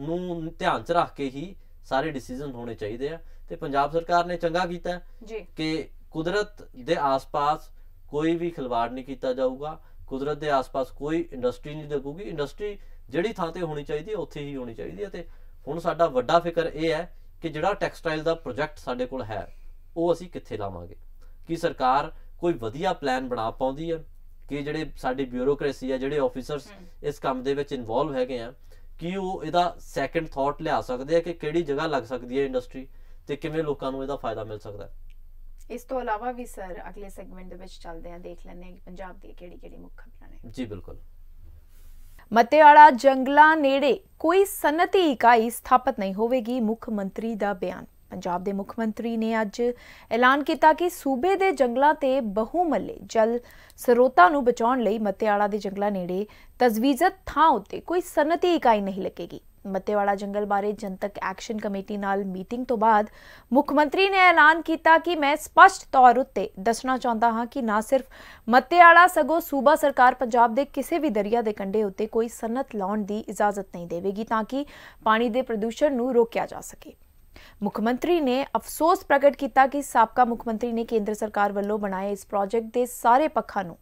ਨੂੰ ਧਿਆਨ 'ਚ ਰੱਖ ਕੇ ਹੀ ਸਾਰੇ ਡਿਸੀਜਨ ਹੋਣੇ ਚਾਹੀਦੇ ਆ ਤੇ ਪੰਜਾਬ ਸਰਕਾਰ ਨੇ ਚੰਗਾ ਕੀਤਾ ਜੀ ਕਿ ਕੁਦਰਤ ਦੇ ਆਸ-ਪਾਸ ਕੋਈ ਵੀ ਖਿਲਵਾੜ ਨਹੀਂ ਕੀਤਾ ਜਾਊਗਾ ਕੁਦਰਤ ਦੇ ਆਸ-ਪਾਸ ਕੋਈ ਇੰਡਸਟਰੀ ਨਹੀਂ ਲੱਗੂਗੀ ਇੰਡਸਟਰੀ ਜਿਹੜੀ ਥਾਂ ਤੇ ਹੋਣੀ ਚਾਹੀਦੀ ਹੈ ਉੱਥੇ ਹੀ ਹੋਣੀ ਚਾਹੀਦੀ ਹੈ ਤੇ ਹੁਣ ਸਾਡਾ ਵੱਡਾ ਫਿਕਰ ਇਹ ਹੈ ਕਿ ਜਿਹੜਾ ਟੈਕਸਟਾਈਲ ਦਾ ਪ੍ਰੋਜੈਕਟ ਸਾਡੇ ਕੋਲ ਹੈ ਉਹ ਅਸੀਂ ਕਿੱਥੇ ਲਾਵਾਂਗੇ ਕੀ ਸਰਕਾਰ ਕੋਈ ਵਧੀਆ ਪਲਾਨ ਬਣਾ ਪਾਉਂਦੀ ਹੈ ਕਿ ਜਿਹੜੇ ਸਾਡੀ ਬਿਊਰੋਕ੍ਰੇਸੀ ਆ ਜਿਹੜੇ ਆਫੀਸਰਸ ਇਸ ਕੰਮ ਦੇ ਵਿੱਚ ਇਨਵੋਲਵ ਹੈਗੇ ਆ ਕੀ ਉਹ ਇਹਦਾ ਸੈਕੰਡ ਥਾਟ ਲਿਆ ਸਕਦੇ ਆ ਕਿ ਕਿਹੜੀ ਜਗ੍ਹਾ ਲੱਗ ਸਕਦੀ ਹੈ ਇੰਡਸਟਰੀ ਤੇ ਕਿਵੇਂ ਲੋਕਾਂ ਨੂੰ ਇਹਦਾ ਫਾਇਦਾ ਮਿਲ ਸਕਦਾ ਹੈ ਇਸ ਤੋਂ ਇਲਾਵਾ ਵੀ ਸਰ ਅਗਲੇ ਸੈਗਮੈਂਟ ਦੇ ਵਿੱਚ ਚੱਲਦੇ ਆ ਦੇਖ ਲੈਂਦੇ ਆ ਕਿ ਪੰਜਾਬ ਦੀ ਕਿਹੜੀ ਕਿਹੜੀ ਮੁੱਖ ਖਬਰਾਂ ਨੇ ਜੀ ਬਿਲਕੁਲ ਮਤੇਆੜਾ ਜੰਗਲਾਂ ਨੇੜੇ ਕੋਈ ਸਨਤੀ ਇਕਾਈ ਸਥਾਪਿਤ ਨਹੀਂ ਹੋਵੇਗੀ ਮੁੱਖ ਮੰਤਰੀ ਦਾ ਬਿਆਨ ਪੰਜਾਬ ਦੇ ਮੁੱਖ ਮੰਤਰੀ ਨੇ ਅੱਜ ਐਲਾਨ ਕੀਤਾ ਕਿ ਸੂਬੇ ਦੇ ਜੰਗਲਾਂ ਤੇ ਬਹੁਮੱਲੇ ਜਲ ਸਰੋਤਾਂ ਨੂੰ ਬਚਾਉਣ ਲਈ ਮੱਤੇਵਾਲਾ ਦੇ ਜੰਗਲਾਂ ਨੇੜੇ ਤਜਵੀਜ਼ਤ ਥਾਂ ਉੱਤੇ ਕੋਈ ਸਨਤੀ ਇਕਾਈ ਨਹੀਂ ਲੱਗੇਗੀ ਮੱਤੇਵਾਲਾ ਜੰਗਲ ਬਾਰੇ ਜਨਤਕ ਐਕਸ਼ਨ ਕਮੇਟੀ ਨਾਲ ਮੀਟਿੰਗ ਤੋਂ ਬਾਅਦ ਮੁੱਖ ਮੰਤਰੀ ਨੇ ਐਲਾਨ ਕੀਤਾ ਕਿ ਮੈਂ ਸਪਸ਼ਟ ਤੌਰ ਉੱਤੇ ਦੱਸਣਾ ਚਾਹੁੰਦਾ ਹਾਂ ਕਿ ਨਾ ਸਿਰਫ ਮੱਤੇਵਾਲਾ ਸਗੋਂ ਸੂਬਾ ਸਰਕਾਰ ਪੰਜਾਬ ਦੇ ਕਿਸੇ ਵੀ ਦਰਿਆ ਦੇ ਕੰਢੇ ਉੱਤੇ ਕੋਈ ਸਨਤ ਲਾਉਣ ਦੀ ਇਜਾਜ਼ਤ ਨਹੀਂ ਦੇਵੇਗੀ ਤਾਂ ਕਿ ਪਾਣੀ ਦੇ ਪ੍ਰਦੂਸ਼ਣ ਨੂੰ ਰੋਕਿਆ ਜਾ ਸਕੇ ਮੁੱਖ ਮੰਤਰੀ ਨੇ ਅਫਸੋਸ ਪ੍ਰਗਟ ਕੀਤਾ ਕਿ ਸਾਬਕਾ ਮੁੱਖ ਮੰਤਰੀ ਨੇ ਕੇਂਦਰ ਸਰਕਾਰ ਵੱਲੋਂ ਬਣਾਏ ਇਸ ਪ੍ਰੋਜੈਕਟ ਦੇ ਸਾਰੇ ਪੱਖਾਂ ਨੂੰ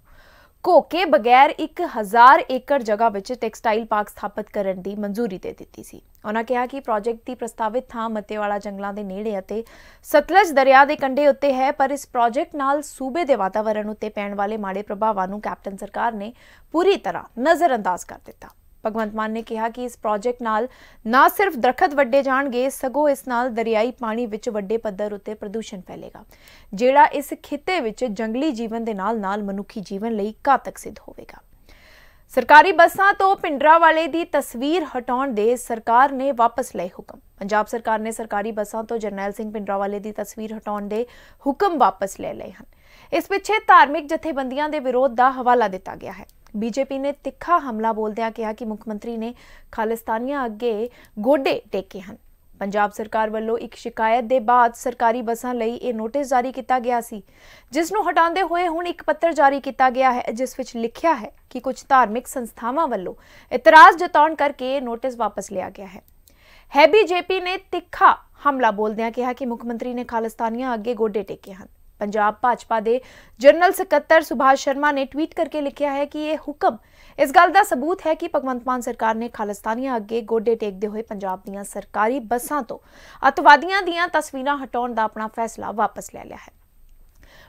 ਕੋਕੇ ਬਗੈਰ 1000 ਏਕੜ ਜਗ੍ਹਾ ਵਿੱਚ ਟੈਕਸਟਾਈਲ ਪਾਰਕ ਸਥਾਪਿਤ ਕਰਨ ਦੀ ਮਨਜ਼ੂਰੀ ਦੇ ਦਿੱਤੀ ਸੀ ਉਹਨਾਂ ਕਿਹਾ ਕਿ ਪ੍ਰੋਜੈਕਟ ਦੀ ਪ੍ਰਸਤਾਵਿਤ ਥਾਂ ਮੱਤੇਵਾਲਾ ਜੰਗਲਾਂ ਦੇ ਨੇੜੇ ਅਤੇ ਸਤਲਜ ਦਰਿਆ ਦੇ ਕੰਢੇ ਉੱਤੇ ਹੈ ਪਰ ਇਸ ਪ੍ਰੋਜੈਕਟ ਨਾਲ ਸੂਬੇ ਦੇ ਵਾਤਾਵਰਣ ਉੱਤੇ ਪੈਣ ਵਾਲੇ ਮਾੜੇ ਪ੍ਰਭਾਵਾਂ ਨੂੰ ਕੈਪਟਨ ਸਰਕਾਰ ਨੇ ਪੂਰੀ ਤਰ੍ਹਾਂ ਨਜ਼ਰਅੰਦਾਜ਼ ਕਰ ਦਿੱਤਾ ਭਗਵੰਤ ਮਾਨ ਨੇ ਕਿਹਾ ਕਿ ਇਸ ਪ੍ਰੋਜੈਕਟ ਨਾਲ ਨਾ ਸਿਰਫ ਦਰਖਤ ਵੱਡੇ ਜਾਣਗੇ ਸਗੋਂ ਇਸ ਨਾਲ ਦਰਿਆਈ ਪਾਣੀ ਵਿੱਚ ਵੱਡੇ ਪੱਧਰ ਉੱਤੇ ਪ੍ਰਦੂਸ਼ਣ ਫੈਲੇਗਾ ਜਿਹੜਾ ਇਸ ਖਿੱਤੇ ਵਿੱਚ ਜੰਗਲੀ ਜੀਵਨ ਦੇ ਨਾਲ-ਨਾਲ ਮਨੁੱਖੀ ਜੀਵਨ ਲਈ ਘਾਤਕ ਸਿੱਧ ਹੋਵੇਗਾ ਸਰਕਾਰੀ ਬੱਸਾਂ ਤੋਂ ਪਿੰਡਰਾ ਵਾਲੇ ਦੀ ਤਸਵੀਰ ਹਟਾਉਣ ਦੇ ਸਰਕਾਰ ਨੇ ਵਾਪਸ ਲਏ ਹੁਕਮ ਪੰਜਾਬ ਸਰਕਾਰ ਨੇ ਸਰਕਾਰੀ ਬੱਸਾਂ ਤੋਂ ਜਰਨੈਲ ਸਿੰਘ ਪਿੰਡਰਾ ਵਾਲੇ ਦੀ ਤਸਵੀਰ ਹਟਾਉਣ ਦੇ ਹੁਕਮ ਵਾਪਸ ਲੈ ਲਏ ਹਨ ਇਸ ਪਿੱਛੇ ਧਾਰਮਿਕ ਜਥੇਬੰਦੀਆਂ ਦੇ ਵਿਰੋਧ ਦਾ ਹਵਾਲਾ ਦਿੱਤਾ ਗਿਆ ਹੈ ਬੀਜੇਪੀ ਨੇ ਤਿੱਖਾ ਹਮਲਾ ਬੋਲਦਿਆਂ ਕਿਹਾ ਕਿ ਮੁੱਖ ਮੰਤਰੀ ਨੇ ਖਾਲਿਸਤਾਨੀਆਂ ਅੱਗੇ ਗੋਡੇ ਟੇਕੇ ਹਨ ਪੰਜਾਬ ਸਰਕਾਰ ਵੱਲੋਂ ਇੱਕ ਸ਼ਿਕਾਇਤ ਦੇ ਬਾਅਦ ਸਰਕਾਰੀ ਬੱਸਾਂ ਲਈ ਇਹ ਨੋਟਿਸ ਜਾਰੀ ਕੀਤਾ ਗਿਆ ਸੀ ਜਿਸ ਨੂੰ ਹਟਾਉਂਦੇ ਹੋਏ ਹੁਣ ਇੱਕ ਪੱਤਰ ਜਾਰੀ ਕੀਤਾ ਗਿਆ ਹੈ ਜਿਸ ਵਿੱਚ ਲਿਖਿਆ ਹੈ ਕਿ ਕੁਝ ਧਾਰਮਿਕ ਸੰਸਥਾਵਾਂ ਵੱਲੋਂ ਇਤਰਾਜ਼ ਜਤਾਉਣ ਕਰਕੇ ਇਹ ਨੋਟਿਸ ਵਾਪਸ ਲਿਆ ਗਿਆ ਹੈ ਹੈ ਬੀਜੇਪੀ ਨੇ ਤਿੱਖਾ ਹਮਲਾ ਬੋਲਦਿਆਂ ਕਿਹਾ ਕਿ ਮੁੱਖ ਮੰਤਰੀ ਨੇ ਖਾਲਿਸਤਾਨੀਆਂ ਅੱਗੇ ਗੋਡੇ ਟੇਕੇ ਹਨ ਪੰਜਾਬ ਭਾਜਪਾ ਦੇ ਜਨਰਲ ਸਕੱਤਰ ਸੁਭਾਸ਼ ਸ਼ਰਮਾ ਨੇ ਟਵੀਟ ਕਰਕੇ ਲਿਖਿਆ ਹੈ ਕਿ ਇਹ ਹੁਕਮ ਇਸ ਗੱਲ ਦਾ ਸਬੂਤ ਹੈ ਕਿ ਭਗਵੰਤ ਮਾਨ ਸਰਕਾਰ ਨੇ ਖਾਲਿਸਤਾਨੀਆਂ ਅੱਗੇ ਗੋਡੇ ਟੇਕਦੇ ਹੋਏ ਪੰਜਾਬ ਦੀਆਂ ਸਰਕਾਰੀ ਬੱਸਾਂ ਤੋਂ ਅਤਵਾਦੀਆਂ ਦੀਆਂ ਤਸਵੀਰਾਂ ਹਟਾਉਣ ਦਾ ਆਪਣਾ ਫੈਸਲਾ ਵਾਪਸ ਲੈ ਲਿਆ ਹੈ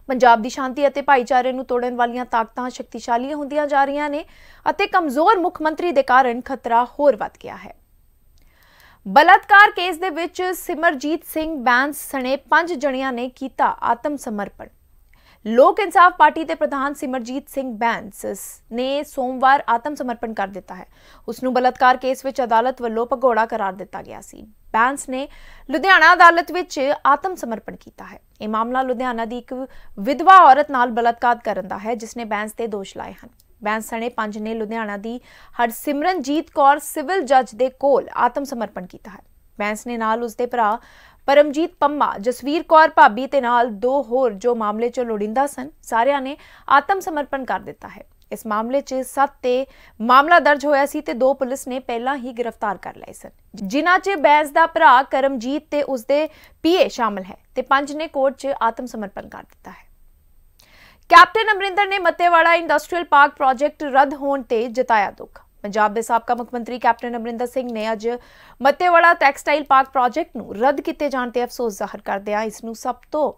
ਪੰਜਾਬ ਦੀ ਸ਼ਾਂਤੀ ਅਤੇ ਭਾਈਚਾਰੇ ਨੂੰ ਤੋੜਨ ਵਾਲੀਆਂ ਤਾਕਤਾਂ ਸ਼ਕਤੀਸ਼ਾਲੀ ਹੁੰਦੀਆਂ ਜਾ ਰਹੀਆਂ ਨੇ ਅਤੇ ਕਮਜ਼ੋਰ ਮੁੱਖ ਮੰਤਰੀ ਦੇ ਕਾਰਨ ਖਤਰਾ ਹੋਰ ਵੱਧ ਗਿਆ ਹੈ ਬਲਤਕਾਰ ਕੇਸ ਦੇ ਵਿੱਚ ਸਿਮਰਜੀਤ ਸਿੰਘ ਬੈਂਸ ਸਣੇ 5 ਜਣਿਆਂ ਨੇ ਕੀਤਾ ਆਤਮ ਸਮਰਪਣ ਲੋਕ ਇਨਸਾਫ ਪਾਰਟੀ ਦੇ ਪ੍ਰਧਾਨ ਸਿਮਰਜੀਤ ਸਿੰਘ ਬੈਂਸ ਨੇ ਸੋਮਵਾਰ ਆਤਮ ਸਮਰਪਣ ਕਰ ਦਿੱਤਾ ਹੈ ਉਸ ਨੂੰ ਬਲਤਕਾਰ ਕੇਸ ਵਿੱਚ ਅਦਾਲਤ ਵੱਲੋਂ ਭਗੋੜਾ ਕਰਾਰ ਦਿੱਤਾ ਗਿਆ ਸੀ ਬੈਂਸ ਨੇ ਲੁਧਿਆਣਾ ਅਦਾਲਤ ਵਿੱਚ ਆਤਮ ਸਮਰਪਣ ਕੀਤਾ ਹੈ ਇਹ ਮਾਮਲਾ ਲੁਧਿਆਣਾ ਦੀ ਇੱਕ ਵਿਧਵਾ ਔਰਤ ਨਾਲ ਬਲਤਕਾਰ ਕਰਨ ਦਾ ਹੈ ਜਿਸ ਨੇ ਬੈਂਸ ਤੇ ਦੋਸ਼ ਲਾਏ ਹਨ ਬੈਂਸ ਸਣੇ ਪੰਜ ਨੇ ਲੁਧਿਆਣਾ ਦੀ ਹਰਸਿਮਰਨਜੀਤ ਕੌਰ ਸਿਵਲ ਜੱਜ ਦੇ ਕੋਲ ਆਤਮ ਸਮਰਪਣ ਕੀਤਾ ਹੈ ਬੈਂਸ ਨੇ ਨਾਲ ਉਸ ਦੇ ਭਰਾ ਪਰਮਜੀਤ ਪੰਮਾ ਜਸਵੀਰ ਕੌਰ ਭਾਬੀ ਤੇ ਨਾਲ ਦੋ ਹੋਰ ਜੋ ਮਾਮਲੇ 'ਚ ਲੋੜਿੰਦਾ ਸਨ ਸਾਰਿਆਂ ਨੇ ਆਤਮ ਸਮਰਪਣ ਕਰ ਦਿੱਤਾ ਹੈ ਇਸ ਮਾਮਲੇ 'ਚ ਸੱਤ ਤੇ ਮਾਮਲਾ ਦਰਜ ਹੋਇਆ ਸੀ ਤੇ ਦੋ ਪੁਲਿਸ ਨੇ ਪਹਿਲਾਂ ਹੀ ਗ੍ਰਿਫਤਾਰ ਕਰ ਲਏ ਸਨ ਜਿਨ੍ਹਾਂ 'ਚ ਬੈਂਸ ਦਾ ਭਰਾ ਕਰਮਜੀਤ ਤੇ ਉਸਦੇ ਪੀਏ ਸ਼ਾਮਲ ਹੈ ਤੇ ਪੰਜ ਨੇ ਕੋਰਟ 'ਚ ਆਤਮ ਸਮਰਪਣ ਕਰ ਦਿੱਤਾ ਹੈ ਕੈਪਟਨ ਅਮਰਿੰਦਰ ਨੇ ਮੱਤੇਵਾੜਾ ਇੰਡਸਟਰੀਅਲ ਪਾਰਕ ਪ੍ਰੋਜੈਕਟ ਰੱਦ ਹੋਣ ਤੇ ਜਤਾਇਆ ਦੁੱਖ ਪੰਜਾਬ ਦੇ ਸਾਬਕਾ ਮੁੱਖ ਮੰਤਰੀ ਕੈਪਟਨ ਅਮਰਿੰਦਰ ਸਿੰਘ ਨੇ ਅੱਜ ਮੱਤੇਵਾੜਾ ਟੈਕਸਟਾਈਲ ਪਾਰਕ ਪ੍ਰੋਜੈਕਟ ਨੂੰ ਰੱਦ ਕੀਤੇ ਜਾਣ ਤੇ ਅਫਸੋਸ ਜ਼ਾਹਰ ਕਰਦਿਆਂ ਇਸ ਨੂੰ ਸਭ ਤੋਂ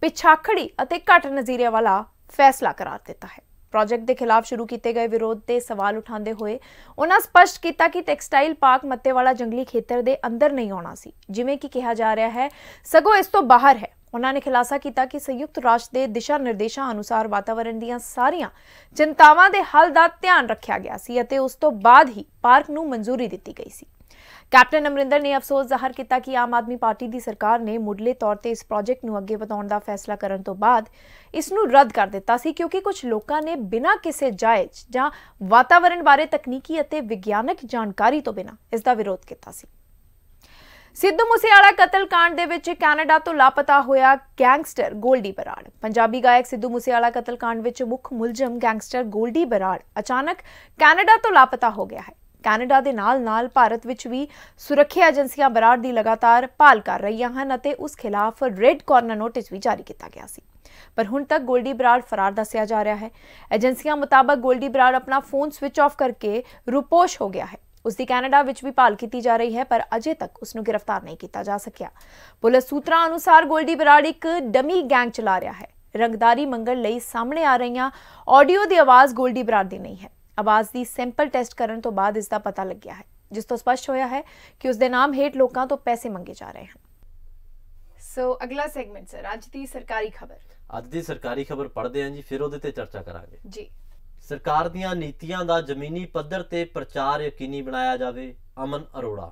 ਪਿਛਾਖੜੀ ਅਤੇ ਘੱਟ ਨਜ਼ਰੀਏ ਵਾਲਾ ਫੈਸਲਾ ਕਰਾਰ ਦਿੱਤਾ ਹੈ ਪ੍ਰੋਜੈਕਟ ਦੇ ਖਿਲਾਫ ਸ਼ੁਰੂ ਕੀਤੇ ਗਏ ਵਿਰੋਧ ਤੇ ਸਵਾਲ ਉਠਾਉਂਦੇ ਹੋਏ ਉਹਨਾਂ ਸਪਸ਼ਟ ਕੀਤਾ ਕਿ ਟੈਕਸਟਾਈਲ ਪਾਰਕ ਮੱਤੇਵਾਲਾ ਜੰਗਲੀ ਖੇਤਰ ਦੇ ਅੰਦਰ ਨਹੀਂ ਆਉਣਾ ਸੀ ਜਿਵੇਂ ਕਿ ਕਿਹਾ ਜਾ ਰਿਹਾ ਹੈ ਸਗੋਂ ਇਸ ਤੋਂ ਬਾਹਰ ਹੈ ਉਹਨਾਂ ਨੇ ਖੁਲਾਸਾ ਕੀਤਾ ਕਿ ਸੰਯੁਕਤ ਰਾਸ਼ਟਰ ਦੇ ਦਿਸ਼ਾ ਨਿਰਦੇਸ਼ਾਂ ਅਨੁਸਾਰ ਵਾਤਾਵਰਣ ਦੀਆਂ ਸਾਰੀਆਂ ਚਿੰਤਾਵਾਂ ਦੇ ਹੱਲ ਦਾ ਧਿਆਨ ਰੱਖਿਆ ਗਿਆ ਸੀ ਅਤੇ ਉਸ ਤੋਂ ਬਾਅਦ ਹੀ ਪਾਰਕ ਨੂੰ ਮਨਜ਼ੂਰੀ ਦਿੱਤੀ ਗਈ ਸੀ ਕੈਪਟਨ ਅਮਰਿੰਦਰ ਨੇ ਅਫਸੋਸ ਜ਼ਾਹਰ ਕੀਤਾ ਕਿ ਆਮ ਆਦਮੀ ਪਾਰਟੀ ਦੀ ਸਰਕਾਰ ਨੇ ਮੁੱਢਲੇ ਤੌਰ ਤੇ ਇਸ ਪ੍ਰੋਜੈਕਟ ਨੂੰ ਅੱਗੇ ਵਧਾਉਣ ਦਾ ਫੈਸਲਾ ਕਰਨ ਤੋਂ ਬਾਅਦ ਇਸ ਨੂੰ ਰੱਦ ਕਰ ਦਿੱਤਾ ਸੀ ਕਿਉਂਕਿ ਕੁਝ ਲੋਕਾਂ ਨੇ ਬਿਨਾਂ ਕਿਸੇ ਜਾਇਜ਼ ਜਾਂ ਵਾਤਾਵਰਣ ਬਾਰੇ ਤਕਨੀਕੀ ਅਤੇ ਵਿਗਿਆਨਕ ਜਾਣਕਾਰੀ ਤੋਂ ਬਿਨਾਂ ਇਸ ਦਾ ਵਿਰੋਧ ਕੀਤਾ ਸੀ ਸਿੱਧੂ ਮੂਸੇਵਾਲਾ ਕਤਲकांड ਦੇ ਵਿੱਚ ਕੈਨੇਡਾ ਤੋਂ ਲਾਪਤਾ ਹੋਇਆ ਗੈਂਗਸਟਰ ਗੋਲਡੀ ਬਰਾੜ ਪੰਜਾਬੀ ਗਾਇਕ ਸਿੱਧੂ ਮੂਸੇਵਾਲਾ ਕਤਲकांड ਵਿੱਚ ਮੁੱਖ ਮੁਲਜ਼ਮ ਗੈਂਗਸਟਰ ਗੋਲਡੀ ਬਰਾੜ ਅਚਾਨਕ ਕੈਨੇਡਾ ਤੋਂ ਲਾਪਤਾ ਹੋ ਗਿਆ ਹੈ ਕੈਨੇਡਾ ਦੇ ਨਾਲ-ਨਾਲ ਭਾਰਤ ਵਿੱਚ ਵੀ ਸੁਰੱਖਿਆ ਏਜੰਸੀਆਂ ਬਰਾੜ ਦੀ ਲਗਾਤਾਰ ਭਾਲ ਕਰ ਰਹੀਆਂ ਹਨ ਅਤੇ ਉਸ ਖਿਲਾਫ ਰੈੱਡ ਕਾਰਨਰ ਨੋਟਿਸ ਵੀ ਜਾਰੀ ਕੀਤਾ ਗਿਆ ਸੀ ਪਰ ਹੁਣ ਤੱਕ ਗੋਲਡੀ ਬਰਾੜ ਫਰਾਰ ਦੱਸਿਆ ਜਾ ਰਿਹਾ ਹੈ ਏਜੰਸੀਆਂ ਮੁਤਾਬਕ ਗੋਲਡੀ ਬਰਾੜ ਆਪਣਾ ਫੋਨ ਸਵਿਚ ਆਫ ਕਰਕੇ ਰੁਪੋਸ਼ ਹੋ ਗਿਆ ਹੈ ਉਸ ਦੀ ਕੈਨੇਡਾ ਵਿੱਚ ਵੀ ਭਾਲ ਕੀਤੀ ਜਾ ਰਹੀ ਹੈ ਪਰ ਅਜੇ ਤੱਕ ਉਸ ਨੂੰ ਗ੍ਰਿਫਤਾਰ ਨਹੀਂ ਕੀਤਾ ਜਾ ਸਕਿਆ ਪੁਲਿਸ ਸੂਤਰਾਂ ਅਨੁਸਾਰ ਗੋਲਡੀ ਬਰਾੜ ਇੱਕ ਡਮੀ ਗੈਂਗ ਚਲਾ ਰਿਹਾ ਹੈ ਰੰਗਦਾਰੀ ਮੰਗਣ ਲਈ ਸਾਹਮਣੇ ਆ ਰਹੀਆਂ ਆਡੀਓ ਦੀ ਆਵਾਜ਼ ਗੋਲਡੀ ਬਰਾੜ ਦੀ ਨਹੀਂ ਹੈ ਆਵਾਜ਼ ਦੀ ਸੈਂਪਲ ਟੈਸਟ ਕਰਨ ਤੋਂ ਬਾਅਦ ਇਸ ਦਾ ਪਤਾ ਲੱਗਿਆ ਹੈ ਜਿਸ ਤੋਂ ਸਪਸ਼ਟ ਹੋਇਆ ਹੈ ਕਿ ਉਸ ਦੇ ਨਾਮ ਹੇਠ ਲੋਕਾਂ ਤੋਂ ਪੈਸੇ ਮੰਗੇ ਜਾ ਰਹੇ ਹਨ ਸੋ ਅਗਲਾ ਸੈਗਮੈਂਟ ਸਰ ਅੱਜ ਦੀ ਸਰਕਾਰੀ ਖਬਰ ਅੱਜ ਦੀ ਸਰਕਾਰੀ ਖਬਰ ਪੜ੍ਹਦੇ ਹਾਂ ਜੀ ਫਿਰ ਉਹਦੇ ਤੇ ਚਰਚਾ ਕਰਾਂਗੇ ਜੀ ਸਰਕਾਰ ਦੀਆਂ ਨੀਤੀਆਂ ਦਾ ਜ਼ਮੀਨੀ ਪੱਧਰ ਤੇ ਪ੍ਰਚਾਰ ਯਕੀਨੀ ਬਣਾਇਆ ਜਾਵੇ ਅਮਨ ਅਰੋੜਾ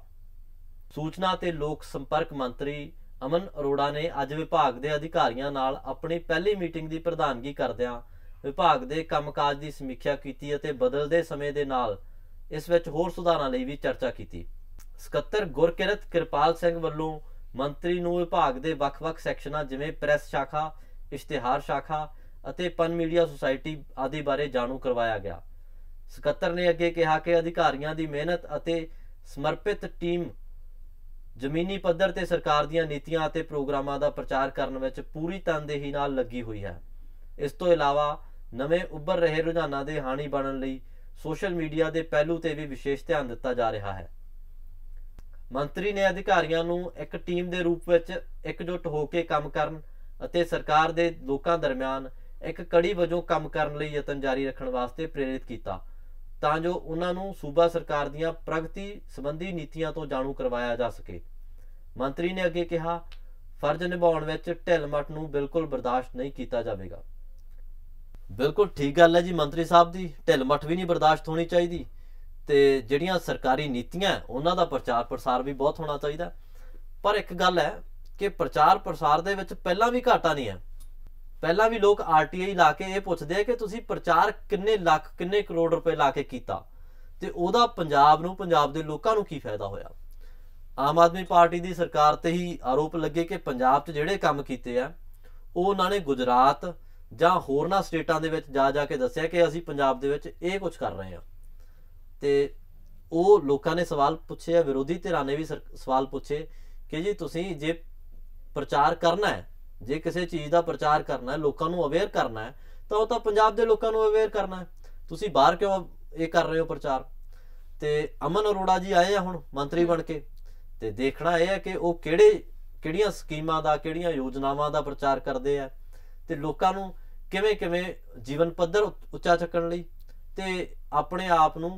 ਸੂਚਨਾ ਤੇ ਲੋਕ ਸੰਪਰਕ ਮੰਤਰੀ ਅਮਨ ਅਰੋੜਾ ਨੇ ਅੱਜ ਵਿਭਾਗ ਦੇ ਅਧਿਕਾਰੀਆਂ ਨਾਲ ਆਪਣੀ ਪਹਿਲੀ ਮੀਟਿੰਗ ਦੀ ਪ੍ਰਧਾਨਗੀ ਕਰਦਿਆਂ ਵਿਭਾਗ ਦੇ ਕੰਮਕਾਜ ਦੀ ਸਮੀਖਿਆ ਕੀਤੀ ਅਤੇ ਬਦਲਦੇ ਸਮੇਂ ਦੇ ਨਾਲ ਇਸ ਵਿੱਚ ਹੋਰ ਸੁਧਾਰਾਂ ਲਈ ਵੀ ਚਰਚਾ ਕੀਤੀ ਸਕੱਤਰ ਗੁਰਕਿਰਤ ਕਿਰਪਾਲ ਸਿੰਘ ਵੱਲੋਂ ਮੰਤਰੀ ਨੂੰ ਵਿਭਾਗ ਦੇ ਵੱਖ-ਵੱਖ ਸੈਕਸ਼ਨਾਂ ਜਿਵੇਂ ਪ੍ਰੈਸ ਸ਼ਾਖਾ, ਇਸ਼ਤਿਹਾਰ ਸ਼ਾਖਾ ਅਤੇ ਪਨ ਮੀਡੀਆ ਸੁਸਾਇਟੀ ਆਦਿ ਬਾਰੇ ਜਾਣੂ ਕਰਵਾਇਆ ਗਿਆ ਸਕੱਤਰ ਨੇ ਅੱਗੇ ਕਿਹਾ ਕਿ ਅਧਿਕਾਰੀਆਂ ਦੀ ਮਿਹਨਤ ਅਤੇ ਸਮਰਪਿਤ ਟੀਮ ਜ਼ਮੀਨੀ ਪੱਧਰ ਤੇ ਸਰਕਾਰ ਦੀਆਂ ਨੀਤੀਆਂ ਅਤੇ ਪ੍ਰੋਗਰਾਮਾਂ ਦਾ ਪ੍ਰਚਾਰ ਕਰਨ ਵਿੱਚ ਪੂਰੀ ਤਨਦੇਹੀ ਨਾਲ ਲੱਗੀ ਹੋਈ ਹੈ ਇਸ ਤੋਂ ਇਲਾਵਾ ਨਵੇਂ ਉੱਭਰ ਰਹੇ ਰੁਝਾਨਾਂ ਦੇ ਹਾਣੀ ਬਣਨ ਲਈ ਸੋਸ਼ਲ ਮੀਡੀਆ ਦੇ ਪਹਿਲੂ ਤੇ ਵੀ ਵਿਸ਼ੇਸ਼ ਧਿਆਨ ਦਿੱਤਾ ਜਾ ਰਿਹਾ ਹੈ ਮੰਤਰੀ ਨੇ ਅਧਿਕਾਰੀਆਂ ਨੂੰ ਇੱਕ ਟੀਮ ਦੇ ਰੂਪ ਵਿੱਚ ਇਕਜੁੱਟ ਹੋ ਕੇ ਕੰਮ ਕਰਨ ਅਤੇ ਸਰਕਾਰ ਦੇ ਲੋਕਾਂ ਦਰਮਿਆਨ ਇੱਕ ਕੜੀ ਵਜੋਂ ਕੰਮ ਕਰਨ ਲਈ ਯਤਨ ਜਾਰੀ ਰੱਖਣ ਵਾਸਤੇ ਪ੍ਰੇਰਿਤ ਕੀਤਾ ਤਾਂ ਜੋ ਉਹਨਾਂ ਨੂੰ ਸੂਬਾ ਸਰਕਾਰ ਦੀਆਂ ਪ੍ਰਗਤੀ ਸੰਬੰਧੀ ਨੀਤੀਆਂ ਤੋਂ ਜਾਣੂ ਕਰਵਾਇਆ ਜਾ ਸਕੇ ਮੰਤਰੀ ਨੇ ਅੱਗੇ ਕਿਹਾ ਫਰਜ਼ ਨਿਭਾਉਣ ਵਿੱਚ ਢਿਲਮਟ ਨੂੰ ਬਿਲਕੁਲ ਬਰਦਾਸ਼ਤ ਨਹੀਂ ਕੀਤਾ ਜਾਵੇਗਾ ਬਿਲਕੁਲ ਠੀਕ ਗੱਲ ਹੈ ਜੀ ਮੰਤਰੀ ਸਾਹਿਬ ਦੀ ਢਿਲਮਟ ਵੀ ਨਹੀਂ ਬਰਦਾਸ਼ਤ ਹੋਣੀ ਚਾਹੀਦੀ ਤੇ ਜਿਹੜੀਆਂ ਸਰਕਾਰੀ ਨੀਤੀਆਂ ਉਹਨਾਂ ਦਾ ਪ੍ਰਚਾਰ ਪ੍ਰਸਾਰ ਵੀ ਬਹੁਤ ਹੋਣਾ ਚਾਹੀਦਾ ਪਰ ਇੱਕ ਗੱਲ ਹੈ ਕਿ ਪ੍ਰਚਾਰ ਪ੍ਰਸਾਰ ਦੇ ਵਿੱਚ ਪਹਿਲਾਂ ਵੀ ਘਾਟਾ ਨਹੀਂ ਹੈ ਪਹਿਲਾਂ ਵੀ ਲੋਕ ਆਰਟੀਆਈ ਲਾ ਕੇ ਇਹ ਪੁੱਛਦੇ ਆ ਕਿ ਤੁਸੀਂ ਪ੍ਰਚਾਰ ਕਿੰਨੇ ਲੱਖ ਕਿੰਨੇ ਕਰੋੜ ਰੁਪਏ ਲਾ ਕੇ ਕੀਤਾ ਤੇ ਉਹਦਾ ਪੰਜਾਬ ਨੂੰ ਪੰਜਾਬ ਦੇ ਲੋਕਾਂ ਨੂੰ ਕੀ ਫਾਇਦਾ ਹੋਇਆ ਆਮ ਆਦਮੀ ਪਾਰਟੀ ਦੀ ਸਰਕਾਰ ਤੇ ਹੀ ਆਰੋਪ ਲੱਗੇ ਕਿ ਪੰਜਾਬ 'ਚ ਜਿਹੜੇ ਕੰਮ ਕੀਤੇ ਆ ਉਹ ਉਹਨਾਂ ਨੇ ਗੁਜਰਾਤ ਜਾਂ ਹੋਰਨਾਂ ਸਟੇਟਾਂ ਦੇ ਵਿੱਚ ਜਾ ਜਾ ਕੇ ਦੱਸਿਆ ਕਿ ਅਸੀਂ ਪੰਜਾਬ ਦੇ ਵਿੱਚ ਇਹ ਕੁਝ ਕਰ ਰਹੇ ਆ ਤੇ ਉਹ ਲੋਕਾਂ ਨੇ ਸਵਾਲ ਪੁੱਛੇ ਆ ਵਿਰੋਧੀ ਧਿਰਾਂ ਨੇ ਵੀ ਸਵਾਲ ਪੁੱਛੇ ਕਿ ਜੀ ਤੁਸੀਂ ਜੇ ਪ੍ਰਚਾਰ ਕਰਨਾ ਹੈ ਜੇ ਕਿਸੇ ਚੀਜ਼ ਦਾ ਪ੍ਰਚਾਰ ਕਰਨਾ ਹੈ ਲੋਕਾਂ ਨੂੰ ਅਵੇਅਰ ਕਰਨਾ ਹੈ ਤਾਂ ਉਹ ਤਾਂ ਪੰਜਾਬ ਦੇ ਲੋਕਾਂ ਨੂੰ ਅਵੇਅਰ ਕਰਨਾ ਹੈ ਤੁਸੀਂ ਬਾਹਰ ਕਿਉਂ ਇਹ ਕਰ ਰਹੇ ਹੋ ਪ੍ਰਚਾਰ ਤੇ ਅਮਨ ਅਰੋੜਾ ਜੀ ਆਏ ਆ ਹੁਣ ਮੰਤਰੀ ਬਣ ਕੇ ਤੇ ਦੇਖਣਾ ਇਹ ਹੈ ਕਿ ਉਹ ਕਿਹੜੇ ਕਿਹੜੀਆਂ ਸਕੀਮਾਂ ਦਾ ਕਿਹੜੀਆਂ ਯੋਜਨਾਵਾਂ ਦਾ ਪ੍ਰਚਾਰ ਕਰਦੇ ਆ ਤੇ ਲੋਕਾਂ ਨੂੰ ਕਿਵੇਂ ਕਿਵੇਂ ਜੀਵਨ ਪੱਧਰ ਉੱਚਾ ਚੱਕਣ ਲਈ ਤੇ ਆਪਣੇ ਆਪ ਨੂੰ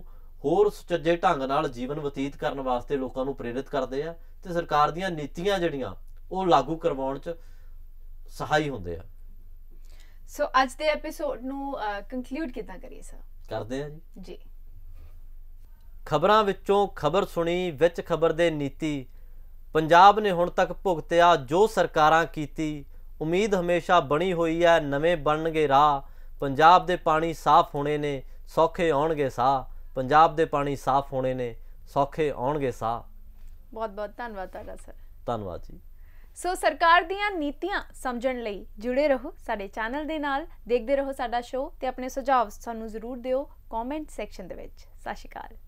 ਹੋਰ ਸੁਚੱਜੇ ਢੰਗ ਨਾਲ ਜੀਵਨ ਬਤੀਤ ਕਰਨ ਵਾਸਤੇ ਲੋਕਾਂ ਨੂੰ ਪ੍ਰੇਰਿਤ ਕਰਦੇ ਆ ਤੇ ਸਰਕਾਰ ਦੀਆਂ ਨੀਤੀਆਂ ਜਿਹੜੀਆਂ ਉਹ ਲਾਗੂ ਕਰਵਾਉਣ 'ਚ ਸਹਾਈ ਹੁੰਦੇ ਆ ਸੋ ਅੱਜ ਦੇ ਐਪੀਸੋਡ ਨੂੰ ਕੰਕਲੂਡ ਕਿਦਾਂ ਕਰੀਏ ਸਰ ਕਰਦੇ ਆ ਜੀ ਜੀ ਖਬਰਾਂ ਵਿੱਚੋਂ ਖਬਰ ਸੁਣੀ ਵਿੱਚ ਖਬਰ ਦੇ ਨੀਤੀ ਪੰਜਾਬ ਨੇ ਹੁਣ ਤੱਕ ਭੁਗਤਿਆ ਜੋ ਸਰਕਾਰਾਂ ਕੀਤੀ ਉਮੀਦ ਹਮੇਸ਼ਾ ਬਣੀ ਹੋਈ ਹੈ ਨਵੇਂ ਬਣਨਗੇ ਰਾਹ ਪੰਜਾਬ ਦੇ ਪਾਣੀ ਸਾਫ਼ ਹੋਣੇ ਨੇ ਸੌਖੇ ਆਉਣਗੇ ਸਾ ਪੰਜਾਬ ਦੇ ਪਾਣੀ ਸਾਫ਼ ਹੋਣੇ ਨੇ ਸੌਖੇ ਆਉਣਗੇ ਸਾ ਬਹੁਤ ਬਹੁਤ ਧੰਨਵਾਦ ਤੁਹਾਡਾ ਸਰ ਧੰਨਵਾਦ ਜੀ ਸੋ ਸਰਕਾਰ ਦੀਆਂ ਨੀਤੀਆਂ ਸਮਝਣ ਲਈ ਜੁੜੇ ਰਹੋ ਸਾਡੇ ਚੈਨਲ ਦੇ ਨਾਲ ਦੇਖਦੇ ਰਹੋ ਸਾਡਾ ਸ਼ੋਅ ਤੇ ਆਪਣੇ ਸੁਝਾਅ ਸਾਨੂੰ ਜ਼ਰੂਰ ਦਿਓ ਕਮੈਂਟ ਸੈਕਸ਼ਨ ਦੇ ਵਿੱਚ ਸਤਿ ਸ਼੍ਰੀ ਅਕਾਲ